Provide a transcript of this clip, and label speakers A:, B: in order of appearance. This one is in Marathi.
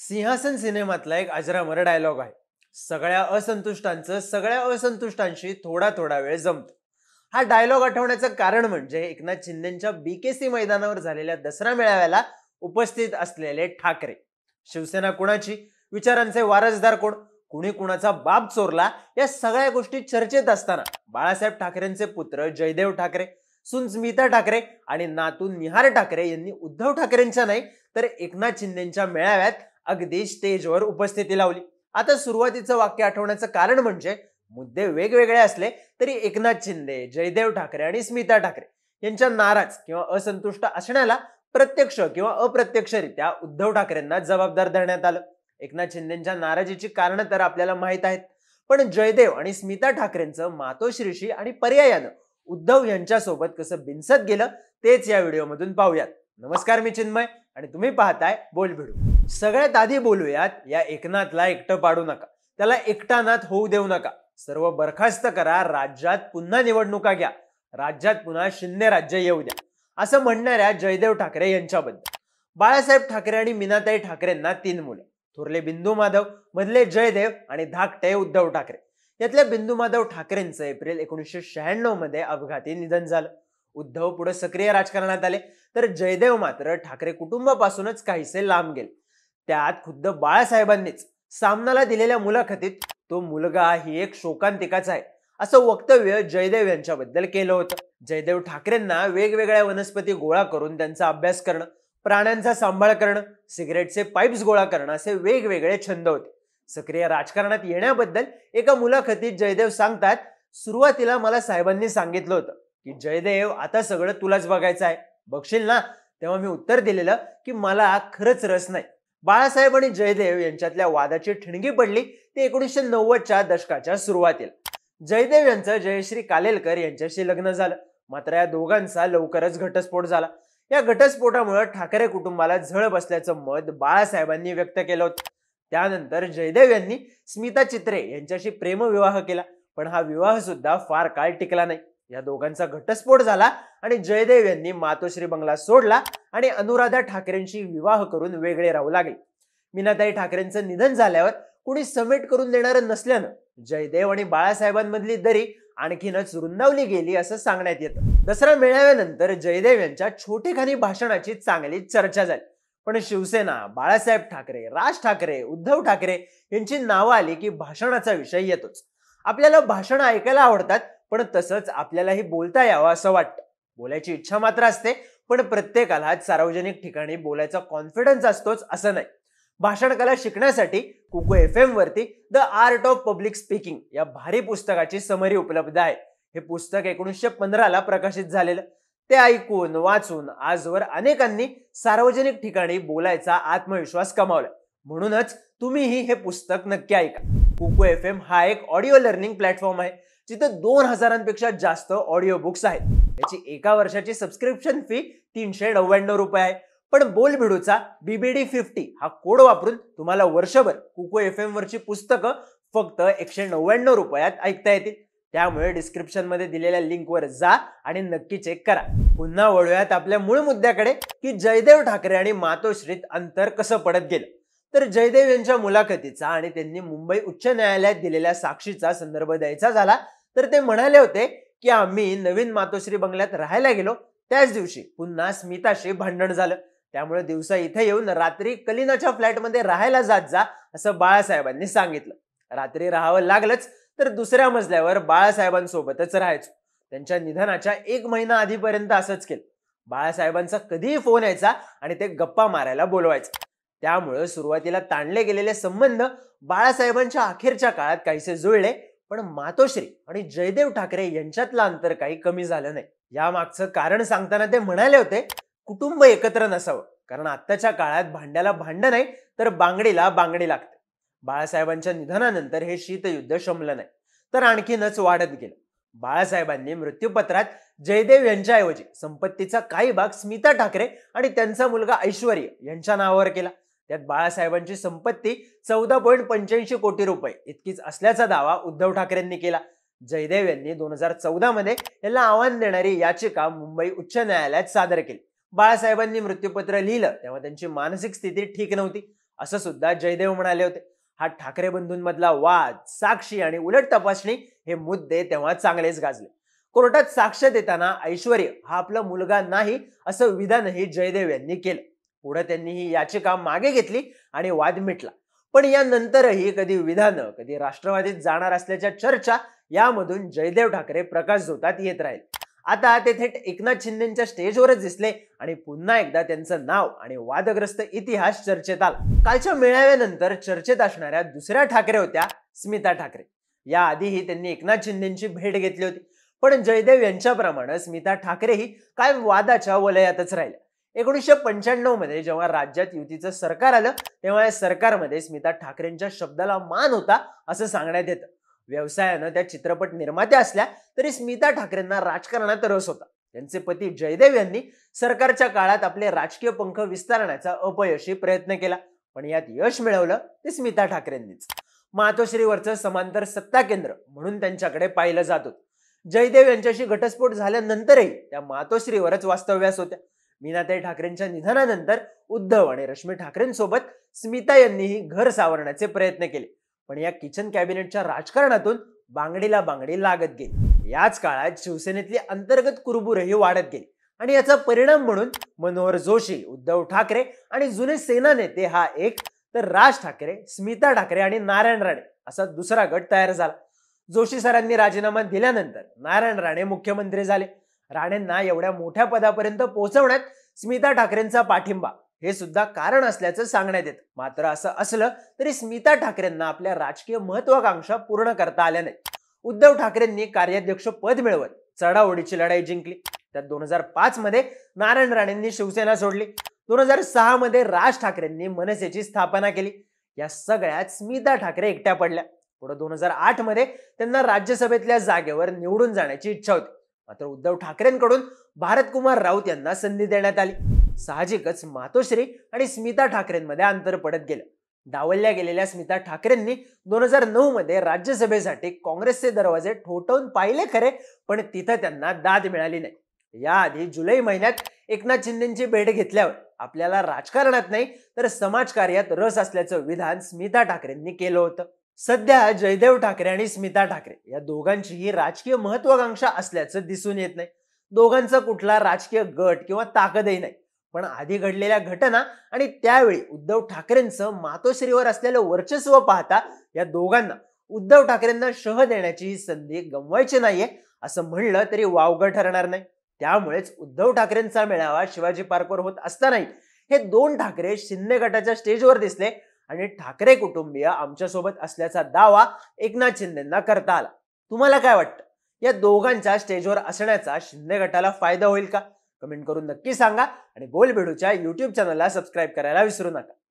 A: सिंहासन सिनेमातला एक अजरामर डायलॉग आहे सगळ्या असंतुष्टांचं सगळ्या असंतुष्टांशी थोडा थोडा वेळ जमतो हा डायलॉग आठवण्याचं कारण म्हणजे एकनाथ शिंदेच्या बीकेसी मैदानावर झालेल्या दसरा मेळाव्याला उपस्थित असलेले ठाकरे शिवसेना कुणाची विचारांचे वारसदार कोण कुणी कुणाचा बाप चोरला या सगळ्या गोष्टी चर्चेत असताना बाळासाहेब ठाकरेंचे पुत्र जयदेव ठाकरे स्मिता ठाकरे आणि नातू निहार ठाकरे यांनी उद्धव ठाकरेंच्या नाही तर एकनाथ शिंदेच्या मेळाव्यात अगदी स्टेजवर उपस्थिती लावली आता सुरुवातीचं वाक्य आठवण्याचं कारण म्हणजे मुद्दे वेगवेगळे असले तरी एकनाथ शिंदे जयदेव ठाकरे आणि स्मिता ठाकरे यांच्या नाराज किंवा असंतुष्ट असण्याला प्रत्यक्ष किंवा अप्रत्यक्षरित्या उद्धव ठाकरेंना जबाबदार धरण्यात आलं एकनाथ शिंदेच्या नाराजीची कारणं तर आपल्याला माहीत आहेत पण जयदेव आणि स्मिता ठाकरेंचं मातोश्रीशी आणि पर्यायानं उद्धव यांच्यासोबत कसं बिनसत गेलं तेच या व्हिडिओमधून पाहूयात नमस्कार मी चिन्मय आणि तुम्ही पाहताय बोल भिडू सगळ्यात आधी बोलूयात या एकनाथला एकटं पाडू नका त्याला एकटानाथ होऊ देऊ नका सर्व बरखास्त करा राज्यात पुन्हा निवडणुका घ्या राज्यात पुन्हा शिंदे राज्य येऊ द्या असं म्हणणाऱ्या जयदेव ठाकरे यांच्याबद्दल बाळासाहेब ठाकरे आणि मीनाताई ठाकरेंना तीन मुलं थोरले बिंदू माधव मधले जयदेव आणि धाकटे उद्धव ठाकरे यातल्या बिंदू माधव ठाकरेंचं एप्रिल एकोणीसशे शहाण्णव मध्ये अपघाती निधन झालं उद्धव पुढे सक्रिय राजकारणात आले तर जयदेव मात्र ठाकरे कुटुंबापासूनच काहीसे लांब गेले त्यात खुद्द बाळासाहेबांनीच सामनाला दिलेल्या मुलाखतीत तो मुलगा ही एक शोकांतिकाच आहे असं वक्तव्य जयदेव यांच्याबद्दल केलं होतं जयदेव ठाकरेंना वेगवेगळ्या वनस्पती गोळा करून त्यांचा अभ्यास करणं प्राण्यांचा सांभाळ करणं सिगरेटचे पाईप्स गोळा करणं असे वेगवेगळे छंद होते सक्रिय राजकारणात येण्याबद्दल एका मुलाखतीत जयदेव सांगतात सुरुवातीला मला साहेबांनी सांगितलं होतं की जयदेव आता सगळं तुलाच बघायचं आहे बघशील ना तेव्हा मी उत्तर दिलेलं की मला खरंच रस नाही बाळासाहेब आणि जयदेव यांच्यातल्या वादाची ठिणगी पडली ते एकोणीसशे नव्वदच्या दशकाच्या सुरुवातीला जयदेव यांचं जयश्री कालेलकर यांच्याशी लग्न झालं मात्र या दोघांचा लवकरच घटस्फोट झाला या घटस्फोटामुळे ठाकरे कुटुंबाला झळ बसल्याचं मत बाळासाहेबांनी व्यक्त केलं होतं त्यानंतर जयदेव यांनी स्मिता चित्रे यांच्याशी प्रेमविवाह केला पण हा विवाह सुद्धा फार काळ टिकला नाही या दोघांचा घटस्फोट झाला आणि जयदेव यांनी मातोश्री बंगला सोडला आणि अनुराधा ठाकरेंशी विवाह करून वेगळे राहू लागले मीनाताई ठाकरेंचं निधन झाल्यावर कुणी समेट करून देणार नसल्यानं जयदेव आणि बाळासाहेबांमधली दरी आणखीनच रुंदावली गेली असं सांगण्यात येतं दसरा मेळाव्यानंतर जयदेव यांच्या छोटेखानी भाषणाची चांगली चर्चा झाली पण शिवसेना बाळासाहेब ठाकरे राज ठाकरे उद्धव ठाकरे यांची नावं आली की भाषणाचा विषय येतोच आपल्याला भाषण ऐकायला आवडतात पण तसंच आपल्यालाही बोलता यावं असं वाटतं बोलायची इच्छा मात्र असते पण प्रत्येकाला सार्वजनिक ठिकाणी बोलायचा कॉन्फिडन्स असतोच असं नाही भाषण कला शिकण्यासाठी कुको एफ एम वरती the art of public speaking या भारी पुस्तकाची समरी उपलब्ध आहे हे पुस्तक एकोणीसशे पंधराला प्रकाशित झालेलं ते ऐकून वाचून आजवर अनेकांनी सार्वजनिक ठिकाणी बोलायचा आत्मविश्वास कमावला म्हणूनच तुम्हीही हे पुस्तक नक्की ऐका कुकू एफ एम हा एक ऑडिओ लर्निंग प्लॅटफॉर्म आहे जिथे दोन हजारांपेक्षा जास्त ऑडिओ बुक्स आहेत याची एका वर्षाची सबस्क्रिप्शन फी तीनशे नव्याण्णव रुपये आहे पण भिडूचा बीबीडी फिफ्टी हा कोड वापरून तुम्हाला वर्षभर कुकू एफ एम वरची पुस्तकं फक्त एकशे नव्याण्णव रुपयात ऐकता येतील त्यामुळे डिस्क्रिप्शनमध्ये दिलेल्या लिंकवर जा आणि नक्की चेक करा पुन्हा वळूयात आपल्या मूळ मुद्द्याकडे की जयदेव ठाकरे आणि मातोश्रीत अंतर कसं पडत गेलं तर जयदेव यांच्या मुलाखतीचा आणि त्यांनी मुंबई उच्च न्यायालयात दिलेल्या साक्षीचा संदर्भ द्यायचा झाला तर ते म्हणाले होते की आम्ही नवीन मातोश्री बंगल्यात राहायला गेलो त्याच दिवशी पुन्हा स्मिताशी भांडण झालं त्यामुळे दिवसा इथे येऊन रात्री कलिनाच्या फ्लॅटमध्ये राहायला जात जा असं बाळासाहेबांनी सांगितलं रात्री राहावं लागलंच तर दुसऱ्या मजल्यावर बाळासाहेबांसोबतच राहायचो त्यांच्या निधनाच्या एक महिना आधीपर्यंत असंच केलं बाळासाहेबांचा कधीही फोन यायचा आणि ते गप्पा मारायला बोलवायचं त्यामुळे सुरुवातीला ताणले गेलेले संबंध बाळासाहेबांच्या अखेरच्या काळात काहीसे जुळले पण मातोश्री आणि जयदेव ठाकरे यांच्यातलं अंतर काही कमी झालं नाही या मागचं कारण सांगताना ते म्हणाले होते कुटुंब एकत्र नसावं कारण आत्ताच्या काळात भांड्याला भांडं नाही तर बांगडीला बांगडी लागते बाळासाहेबांच्या निधनानंतर हे शीतयुद्ध शमलं नाही तर आणखीनच वाढत गेलं बाळासाहेबांनी मृत्यूपत्रात जयदेव यांच्याऐवजी संपत्तीचा काही भाग स्मिता ठाकरे आणि त्यांचा मुलगा ऐश्वर्य यांच्या नावावर केला त्यात बाळासाहेबांची संपत्ती चौदा पॉईंट पंच्याऐंशी कोटी रुपये इतकीच असल्याचा दावा उद्धव ठाकरेंनी केला जयदेव यांनी दोन हजार चौदा मध्ये याला आव्हान देणारी याचिका मुंबई उच्च न्यायालयात सादर केली बाळासाहेबांनी मृत्यूपत्र लिहिलं तेव्हा त्यांची मानसिक स्थिती ठीक नव्हती असं सुद्धा जयदेव म्हणाले होते हा ठाकरे बंधूंमधला वाद साक्षी आणि उलट तपासणी हे मुद्दे तेव्हा चांगलेच गाजले कोर्टात साक्ष देताना ऐश्वर्य हा आपला मुलगा नाही असं विधानही जयदेव यांनी केलं पुढे त्यांनी ही याचिका मागे घेतली आणि वाद मिटला पण यानंतरही कधी विधानं कधी राष्ट्रवादीत जाणार असल्याच्या चर्चा यामधून जयदेव ठाकरे प्रकाश झोतात येत राहील आता ते थेट एकनाथ शिंदेच्या स्टेजवरच दिसले आणि पुन्हा एकदा त्यांचं नाव आणि वादग्रस्त इतिहास चर्चेत आला कालच्या मेळाव्यानंतर चर्चेत असणाऱ्या दुसऱ्या ठाकरे होत्या स्मिता ठाकरे याआधीही त्यांनी एकनाथ शिंदेची भेट घेतली होती पण जयदेव यांच्याप्रमाणे स्मिता ठाकरेही काय वादाच्या वलयातच राहिल्या एकोणीसशे पंच्याण्णव मध्ये जेव्हा राज्यात युतीचं सरकार आलं तेव्हा या सरकारमध्ये स्मिता ठाकरेंच्या शब्दाला मान होता असं सांगण्यात येतं व्यवसायानं त्या चित्रपट निर्मात्या असल्या तरी स्मिता ठाकरेंना राजकारणात रस होता त्यांचे पती जयदेव यांनी सरकारच्या काळात आपले राजकीय पंख विस्तारण्याचा अपयशी प्रयत्न केला पण यात यश मिळवलं ते स्मिता ठाकरेंनीच मातोश्रीवरचं समांतर सत्ता केंद्र म्हणून त्यांच्याकडे पाहिलं जात होतं जयदेव यांच्याशी घटस्फोट झाल्यानंतरही त्या मातोश्रीवरच वास्तव्यास होत्या मीनाताई ठाकरेंच्या निधनानंतर उद्धव आणि रश्मी ठाकरेंसोबत स्मिता यांनीही घर सावरण्याचे प्रयत्न केले पण या किचन कॅबिनेटच्या राजकारणातून बांगडीला बांगडी लागत गेली याच काळात शिवसेनेतली अंतर्गत कुरबुरही वाढत गेली आणि याचा परिणाम म्हणून मनोहर जोशी उद्धव ठाकरे आणि जुने सेना नेते हा एक तर राज ठाकरे स्मिता ठाकरे आणि नारायण राणे असा दुसरा गट तयार झाला जोशी सरांनी राजीनामा दिल्यानंतर नारायण राणे मुख्यमंत्री झाले राणेंना एवढ्या मोठ्या पदापर्यंत पोहोचवण्यात स्मिता ठाकरेंचा पाठिंबा हे सुद्धा कारण असल्याचं सांगण्यात येत मात्र असं असलं तरी स्मिता ठाकरेंना आपल्या राजकीय महत्वाकांक्षा पूर्ण करता आल्या नाही उद्धव ठाकरेंनी कार्याध्यक्ष पद मिळवत चढाओढीची लढाई जिंकली त्यात दोन हजार पाच मध्ये नारायण राणेंनी शिवसेना सोडली दोन हजार सहा मध्ये राज ठाकरेंनी मनसेची स्थापना केली या सगळ्यात स्मिता ठाकरे एकट्या पडल्या पुढे दोन हजार आठ मध्ये त्यांना राज्यसभेतल्या जागेवर निवडून जाण्याची इच्छा होती मात्र उद्धव ठाकरेंकडून भारतकुमार राऊत यांना संधी देण्यात आली साहजिकच मातोश्री आणि स्मिता ठाकरेंमध्ये अंतर पडत गेलं डावलल्या गेलेल्या स्मिता ठाकरेंनी दोन हजार नऊ मध्ये राज्यसभेसाठी काँग्रेसचे दरवाजे ठोठवून पाहिले खरे पण तिथं त्यांना दाद मिळाली नाही याआधी जुलै महिन्यात एकनाथ शिंदेची भेट घेतल्यावर आपल्याला राजकारणात नाही तर समाजकार्यात रस असल्याचं विधान स्मिता ठाकरेंनी केलं होतं सध्या जयदेव ठाकरे आणि स्मिता ठाकरे या दोघांचीही राजकीय महत्वाकांक्षा असल्याचं दिसून येत नाही दोघांचा कुठला राजकीय गट किंवा ताकदही नाही पण आधी घडलेल्या घटना आणि त्यावेळी उद्धव ठाकरेंचं मातोश्रीवर असलेलं वर्चस्व पाहता या दोघांना उद्धव ठाकरेंना शह देण्याची ही संधी गमवायची नाहीये असं म्हणलं तरी वावगं ठरणार नाही त्यामुळेच उद्धव ठाकरेंचा मेळावा शिवाजी पार्कवर होत असतानाही हे दोन ठाकरे शिंदे गटाच्या स्टेजवर दिसले आणि ठाकरे कुटुंबीय आमच्यासोबत असल्याचा दावा एकनाथ शिंदेना करता आला तुम्हाला काय वाटतं या दोघांच्या स्टेजवर असण्याचा शिंदे गटाला फायदा होईल का कमेंट करून नक्की सांगा आणि बोलबिडूच्या युट्यूब चॅनलला सबस्क्राईब करायला विसरू नका